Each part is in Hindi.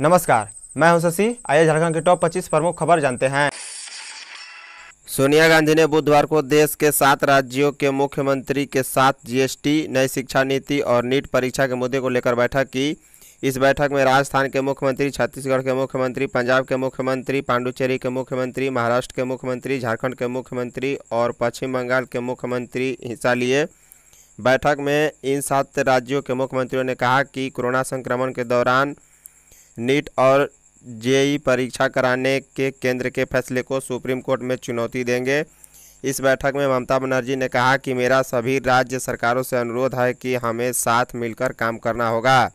नमस्कार मैं हूं शशि आइए झारखंड के टॉप 25 प्रमुख खबर जानते हैं सोनिया गांधी ने बुधवार को देश के सात राज्यों के मुख्यमंत्री के साथ जीएसटी नई शिक्षा नीति और नीट परीक्षा के मुद्दे को लेकर बैठक की इस बैठक में राजस्थान के मुख्यमंत्री छत्तीसगढ़ के मुख्यमंत्री पंजाब के मुख्यमंत्री पांडुचेरी के मुख्यमंत्री महाराष्ट्र के मुख्यमंत्री झारखंड के मुख्यमंत्री और पश्चिम बंगाल के मुख्यमंत्री हिस्सा लिए बैठक में इन सात राज्यों के मुख्यमंत्रियों ने कहा कि कोरोना संक्रमण के दौरान नीट और जेई परीक्षा कराने के केंद्र के फैसले को सुप्रीम कोर्ट में चुनौती देंगे इस बैठक में ममता बनर्जी ने कहा कि मेरा सभी राज्य सरकारों से अनुरोध है कि हमें साथ मिलकर काम करना होगा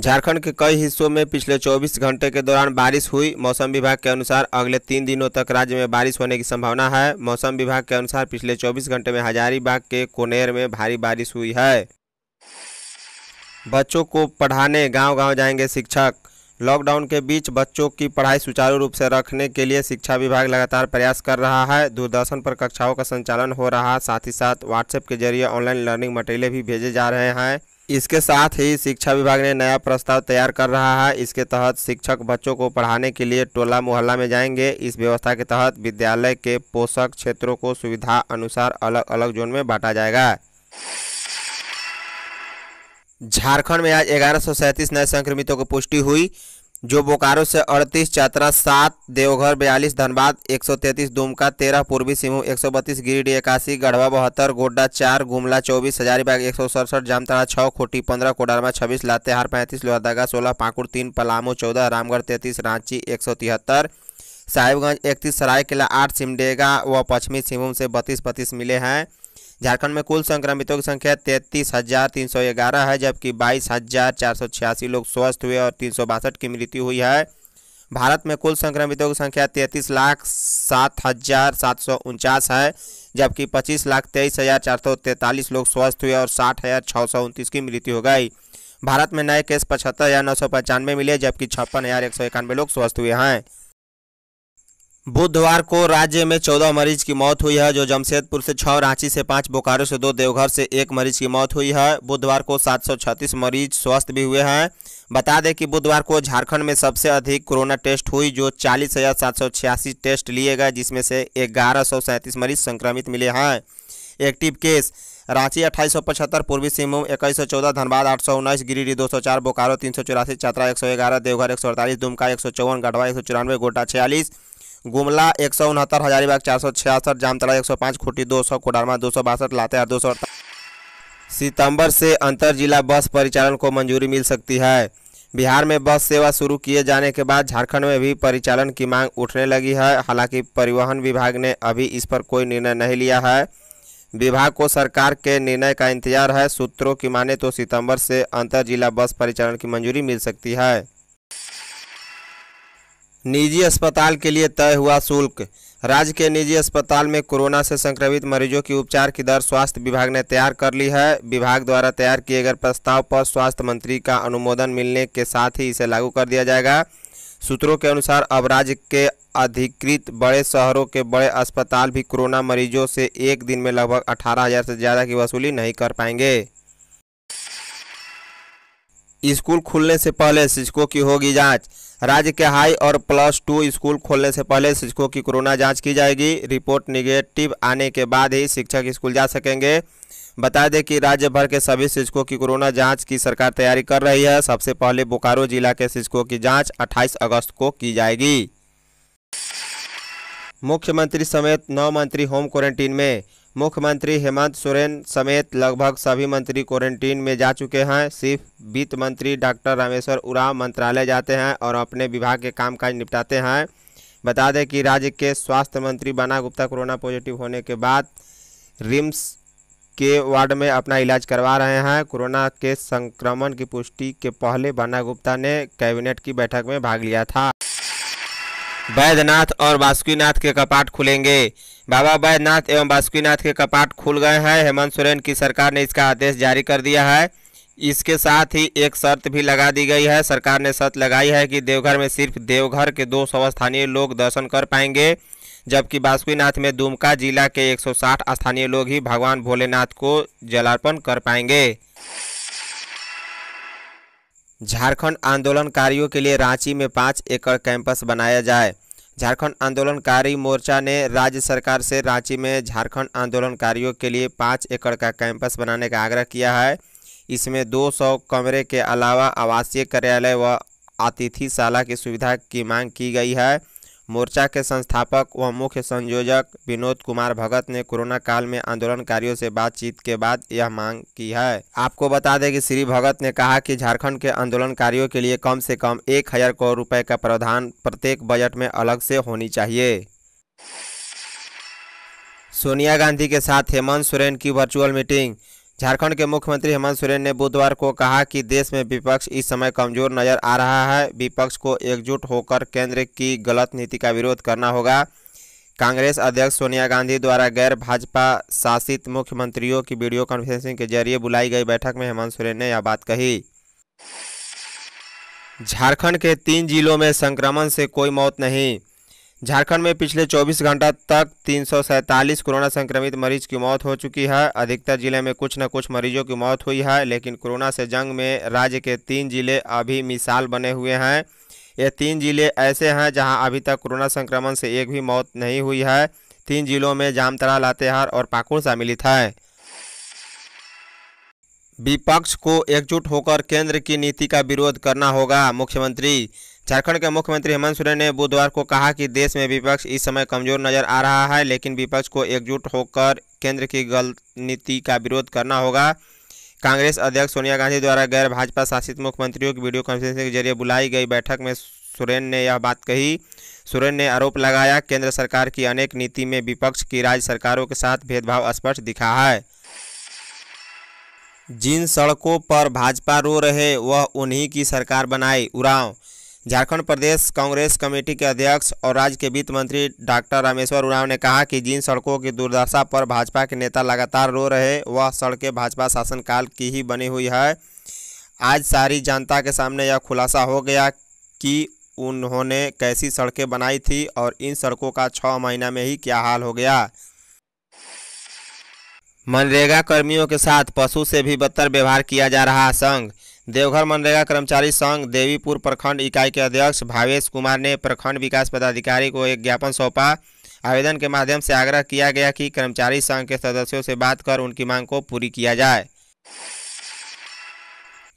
झारखंड के कई हिस्सों में पिछले 24 घंटे के दौरान बारिश हुई मौसम विभाग के अनुसार अगले तीन दिनों तक राज्य में बारिश होने की संभावना है मौसम विभाग के अनुसार पिछले 24 घंटे में हजारीबाग के कोनेर में भारी बारिश हुई है बच्चों को पढ़ाने गांव-गांव जाएंगे शिक्षक लॉकडाउन के बीच बच्चों की पढ़ाई सुचारू रूप से रखने के लिए शिक्षा विभाग लगातार प्रयास कर रहा है दूरदर्शन पर कक्षाओं का संचालन हो रहा साथ ही साथ व्हाट्सएप के जरिए ऑनलाइन लर्निंग मटेरियल भी भेजे जा रहे हैं इसके साथ ही शिक्षा विभाग ने नया प्रस्ताव तैयार कर रहा है इसके तहत शिक्षक बच्चों को पढ़ाने के लिए टोला मोहल्ला में जाएंगे इस व्यवस्था के तहत विद्यालय के पोषक क्षेत्रों को सुविधा अनुसार अलग अलग जोन में बांटा जाएगा झारखंड में आज ग्यारह सौ सैंतीस नए संक्रमितों की पुष्टि हुई जो बोकारो से अड़तीस चतरा सात देवघर बयालीस धनबाद एक सौ तैंतीस दुमका तेरह पूर्वी सिंहभूम एक सौ बत्तीस गिरिडीह इक्यासी गढ़वा बहत्तर गोड्डा चार गुमला चौबीस हजारीबाग एक सौ सड़सठ जामताड़ा छः खूटी पंद्रह कोडरमा छब्बीस लातेहार पैंतीस लोहरदगा सोलह पाकुड़ तीन पलामू चौदह रामगढ़ तैंतीस रांची एक सौ तिहत्तर साहिबगंज इकतीस सरायकेला आठ सिमडेगा व पश्चिमी सिंहभूम से बत्तीस बत्तीस मिले हैं झारखंड में कुल संक्रमितों की संख्या तैंतीस हजार तीन सौ ग्यारह है जबकि बाईस हजार चार सौ छियासी लोग स्वस्थ हुए और तीन सौ बासठ की मृत्यु हुई है भारत में कुल संक्रमितों की संख्या तैंतीस लाख सात हजार सात सौ उनचास है जबकि पच्चीस लाख तेईस हजार चार सौ तैंतालीस लोग स्वस्थ हुए और साठ हजार छः सौ उनतीस की मृत्यु हो गई भारत में नए केस पचहत्तर हजार नौ सौ पचानवे मिले जबकि छप्पन हजार एक सौ इक्यानवे लोग स्वस्थ हुए हैं बुधवार को राज्य में चौदह मरीज की मौत हुई है जो जमशेदपुर से छः रांची से पाँच बोकारो से दो देवघर से एक मरीज की मौत हुई है बुधवार को 736 मरीज स्वस्थ भी हुए हैं बता दें कि बुधवार को झारखंड में सबसे अधिक कोरोना टेस्ट हुई जो चालीस हज़ार सात सौ छियासी टेस्ट लिए गए जिसमें से ग्यारह सौ सैंतीस मरीज संक्रमित मिले हैं एक्टिव केस रांची अट्ठाईस सौ पचहत्तर पूर्वी सिंहभूम इक्कीस सौ चौदह धनबाद आठ सौ उन्नीस गिरिडीह दो सौ चार बोकारो तीन सौ चौरासी चतरा एक सौ ग्यारह देवघर एक सौ अड़तालीस दुमका एक सौ चौवन गढ़वा एक सौ चौरानवे गोटा छियालीस गुमला एक सौ उनहत्तर हजारीबाग चार सौ छियासठ जामतला एक सौ पाँच खूटी दो सौ कोडारमा दो सौ बासठ लातेहार दो सौ सितंबर से अंतर जिला बस परिचालन को मंजूरी मिल सकती है बिहार में बस सेवा शुरू किए जाने के बाद झारखंड में भी परिचालन की मांग उठने लगी है हालांकि परिवहन विभाग ने अभी इस पर कोई निर्णय नहीं लिया है विभाग को सरकार के निर्णय का इंतजार है सूत्रों की माने तो सितंबर से अंतर जिला बस परिचालन की मंजूरी मिल सकती है निजी अस्पताल के लिए तय हुआ शुल्क राज्य के निजी अस्पताल में कोरोना से संक्रमित मरीजों की उपचार की दर स्वास्थ्य विभाग ने तैयार कर ली है विभाग द्वारा तैयार किए गए प्रस्ताव पर स्वास्थ्य मंत्री का अनुमोदन मिलने के साथ ही इसे लागू कर दिया जाएगा सूत्रों के अनुसार अब राज्य के अधिकृत बड़े शहरों के बड़े अस्पताल भी कोरोना मरीजों से एक दिन में लगभग अठारह हज़ार से ज़्यादा की वसूली नहीं कर पाएंगे स्कूल खुलने से पहले शिक्षकों की होगी जांच राज्य के हाई और प्लस टू स्कूल खोलने से पहले शिक्षकों की कोरोना जांच की जाएगी रिपोर्ट निगेटिव आने के बाद ही शिक्षक स्कूल जा सकेंगे बता दें कि राज्य भर के सभी शिक्षकों की कोरोना जांच की सरकार तैयारी कर रही है सबसे पहले बोकारो जिला के शिक्षकों की जांच 28 अगस्त को की जाएगी मुख्यमंत्री समेत नौ मंत्री होम क्वारंटीन में मुख्यमंत्री हेमंत सोरेन समेत लगभग सभी मंत्री क्वारंटीन में जा चुके हैं सिर्फ वित्त मंत्री डॉक्टर रामेश्वर उराव मंत्रालय जाते हैं और अपने विभाग के कामकाज निपटाते हैं बता दें कि राज्य के स्वास्थ्य मंत्री बना गुप्ता कोरोना पॉजिटिव होने के बाद रिम्स के वार्ड में अपना इलाज करवा रहे हैं कोरोना के संक्रमण की पुष्टि के पहले बना गुप्ता ने कैबिनेट की बैठक में भाग लिया था वैद्यनाथ और बासुकीनाथ के कपाट खुलेंगे बाबा वैद्यनाथ एवं बासुकीनाथ के कपाट खुल गए हैं हेमंत सोरेन की सरकार ने इसका आदेश जारी कर दिया है इसके साथ ही एक शर्त भी लगा दी गई है सरकार ने शर्त लगाई है कि देवघर में सिर्फ देवघर के दो सौ स्थानीय लोग दर्शन कर पाएंगे जबकि बासुकीनाथ में दुमका जिला के 160 स्थानीय लोग ही भगवान भोलेनाथ को जलार्पण कर पाएंगे झारखंड आंदोलनकारियों के लिए रांची में पाँच एकड़ कैंपस बनाया जाए झारखंड आंदोलनकारी मोर्चा ने राज्य सरकार से रांची में झारखंड आंदोलनकारियों के लिए पाँच एकड़ का कैंपस बनाने का आग्रह किया है इसमें 200 कमरे के अलावा आवासीय कार्यालय व अतिथिशाला की सुविधा की मांग की गई है मोर्चा के संस्थापक व मुख्य संयोजक विनोद कुमार भगत ने कोरोना काल में आंदोलनकारियों से बातचीत के बाद यह मांग की है आपको बता दें कि श्री भगत ने कहा कि झारखंड के आंदोलनकारियों के लिए कम से कम एक हजार करोड़ रुपए का प्रावधान प्रत्येक बजट में अलग से होनी चाहिए सोनिया गांधी के साथ हेमंत सोरेन की वर्चुअल मीटिंग झारखंड के मुख्यमंत्री हेमंत सोरेन ने बुधवार को कहा कि देश में विपक्ष इस समय कमजोर नजर आ रहा है विपक्ष को एकजुट होकर केंद्र की गलत नीति का विरोध करना होगा कांग्रेस अध्यक्ष सोनिया गांधी द्वारा गैर भाजपा शासित मुख्यमंत्रियों की वीडियो कॉन्फ्रेंसिंग के जरिए बुलाई गई बैठक में हेमंत सोरेन ने यह बात कही झारखंड के तीन जिलों में संक्रमण से कोई मौत नहीं झारखंड में पिछले 24 घंटा तक तीन कोरोना संक्रमित मरीज की मौत हो चुकी है अधिकतर जिले में कुछ न कुछ मरीजों की मौत हुई है लेकिन कोरोना से जंग में राज्य के तीन जिले अभी मिसाल बने हुए हैं ये तीन जिले ऐसे हैं जहां अभी तक कोरोना संक्रमण से एक भी मौत नहीं हुई है तीन जिलों में जामतरा लातेहार और पाकुड़ सम्मिलित है विपक्ष को एकजुट होकर केंद्र की नीति का विरोध करना होगा मुख्यमंत्री झारखंड के मुख्यमंत्री हेमंत सोरेन ने बुधवार को कहा कि देश में विपक्ष इस समय कमजोर नजर आ रहा है लेकिन विपक्ष को एकजुट होकर केंद्र की गलत नीति का विरोध करना होगा कांग्रेस अध्यक्ष सोनिया गांधी द्वारा गैर भाजपा शासित मुख्यमंत्रियों की वीडियो कॉन्फ्रेंसिंग के जरिए बुलाई गई बैठक में सोरेन ने यह बात कही सोरेन ने आरोप लगाया केंद्र सरकार की अनेक नीति में विपक्ष की राज्य सरकारों के साथ भेदभाव स्पष्ट दिखा है जिन सड़कों पर भाजपा रो रहे वह उन्हीं की सरकार बनाई उड़ाव झारखंड प्रदेश कांग्रेस कमेटी के अध्यक्ष और राज्य के वित्त मंत्री डॉक्टर रामेश्वर उरांव ने कहा कि जिन सड़कों की दुर्दशा पर भाजपा के नेता लगातार रो रहे वह सड़कें भाजपा शासनकाल की ही बनी हुई है आज सारी जनता के सामने यह खुलासा हो गया कि उन्होंने कैसी सड़कें बनाई थी और इन सड़कों का छः महीना में ही क्या हाल हो गया मनरेगा कर्मियों के साथ पशु से भी बदतर व्यवहार किया जा रहा संघ देवघर मनरेगा कर्मचारी संघ देवीपुर प्रखंड इकाई के अध्यक्ष भावेश कुमार ने प्रखंड विकास पदाधिकारी को एक ज्ञापन सौंपा आवेदन के माध्यम से आग्रह किया गया कि कर्मचारी संघ के सदस्यों से बात कर उनकी मांग को पूरी किया जाए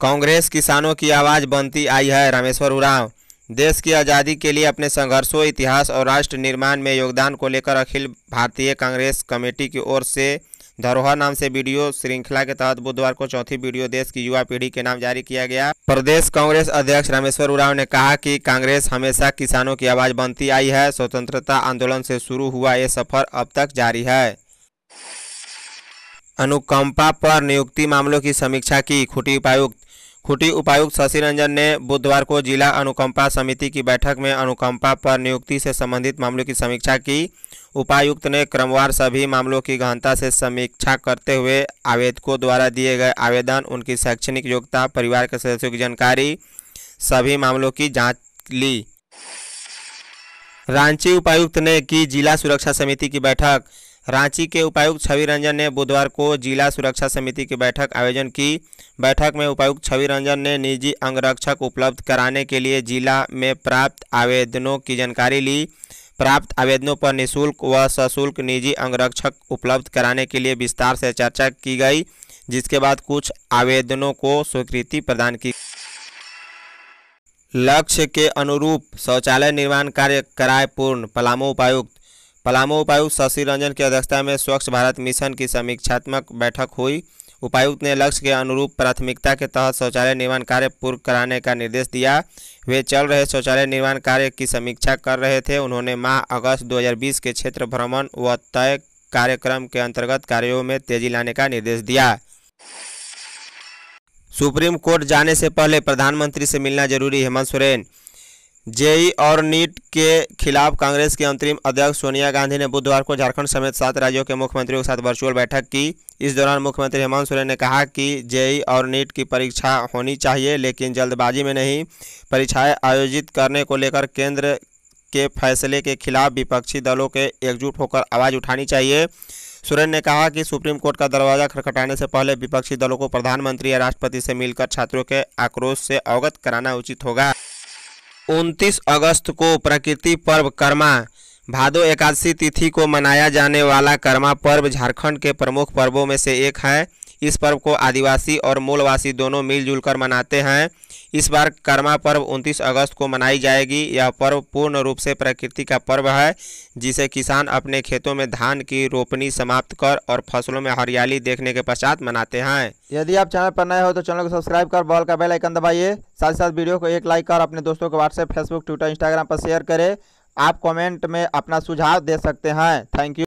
कांग्रेस किसानों की आवाज़ बनती आई है रामेश्वर उराव देश की आज़ादी के लिए अपने संघर्षों इतिहास और राष्ट्र निर्माण में योगदान को लेकर अखिल भारतीय कांग्रेस कमेटी की ओर से धरोहर नाम से वीडियो श्रृंखला के तहत बुधवार को चौथी वीडियो देश की युवा पीढ़ी के नाम जारी किया गया प्रदेश कांग्रेस अध्यक्ष रामेश्वर उराव ने कहा कि कांग्रेस हमेशा किसानों की आवाज बनती आई है स्वतंत्रता आंदोलन से शुरू हुआ ये सफर अब तक जारी है अनुकंपा पर नियुक्ति मामलों की समीक्षा की खुटी उपायुक्त खुटी उपायुक्त शशि रंजन ने बुधवार को जिला अनुकंपा समिति की बैठक में अनुकंपा पर नियुक्ति से संबंधित मामलों की समीक्षा की उपायुक्त ने क्रमवार सभी मामलों की गहनता से समीक्षा करते हुए आवेदकों द्वारा दिए गए आवेदन उनकी शैक्षणिक योग्यता परिवार के सदस्यों की जानकारी सभी मामलों की जाँच ली रांची उपायुक्त ने की जिला सुरक्षा समिति की बैठक रांची के उपायुक्त छवि रंजन ने बुधवार को जिला सुरक्षा समिति की बैठक आयोजन की बैठक में उपायुक्त छवि रंजन ने निजी अंगरक्षक उपलब्ध कराने के लिए जिला में प्राप्त आवेदनों की जानकारी ली प्राप्त आवेदनों पर निशुल्क व सशुल्क निजी अंगरक्षक उपलब्ध कराने के लिए विस्तार से चर्चा की गई जिसके बाद कुछ आवेदनों को स्वीकृति प्रदान की लक्ष्य के अनुरूप शौचालय निर्माण कार्य कराए पूर्ण पलामू उपायुक्त पलामू उपायुक्त शशि रंजन की अध्यक्षता में स्वच्छ भारत मिशन की समीक्षात्मक बैठक हुई उपायुक्त ने लक्ष्य के अनुरूप प्राथमिकता के तहत शौचालय निर्माण कार्य पूर्ण कराने का निर्देश दिया वे चल रहे शौचालय निर्माण कार्य की समीक्षा कर रहे थे उन्होंने माह अगस्त 2020 के क्षेत्र भ्रमण व तय कार्यक्रम के अंतर्गत कार्यों में तेजी लाने का निर्देश दिया सुप्रीम कोर्ट जाने से पहले प्रधानमंत्री से मिलना जरूरी हेमंत सोरेन जेई और नीट के खिलाफ कांग्रेस की अंतरिम अध्यक्ष सोनिया गांधी ने बुधवार को झारखंड समेत सात राज्यों के मुख्यमंत्रियों के साथ वर्चुअल बैठक की इस दौरान मुख्यमंत्री हेमंत सोरेन ने कहा कि जेई और नीट की परीक्षा होनी चाहिए लेकिन जल्दबाजी में नहीं परीक्षाएं आयोजित करने को लेकर केंद्र के फैसले के खिलाफ विपक्षी दलों के एकजुट होकर आवाज़ उठानी चाहिए सुरेन ने कहा कि सुप्रीम कोर्ट का दरवाज़ा खटखटाने से पहले विपक्षी दलों को प्रधानमंत्री या राष्ट्रपति से मिलकर छात्रों के आक्रोश से अवगत कराना उचित होगा 29 अगस्त को प्रकृति पर्व कर्मा भादो एकादशी तिथि को मनाया जाने वाला कर्मा पर्व झारखंड के प्रमुख पर्वों में से एक है इस पर्व को आदिवासी और मूलवासी दोनों मिलजुल कर मनाते हैं इस बार कर्मा पर्व 29 अगस्त को मनाई जाएगी यह पर्व पूर्ण रूप से प्रकृति का पर्व है जिसे किसान अपने खेतों में धान की रोपनी समाप्त कर और फसलों में हरियाली देखने के पश्चात मनाते हैं यदि आप चैनल पर नए हो तो चैनल को सब्सक्राइब कर बॉल का बेल आइकन दबाइए साथ ही साथ वीडियो को एक लाइक कर अपने दोस्तों को व्हाट्सएप फेसबुक ट्विटर इंस्टाग्राम पर शेयर करें आप कॉमेंट में अपना सुझाव दे सकते हैं थैंक यू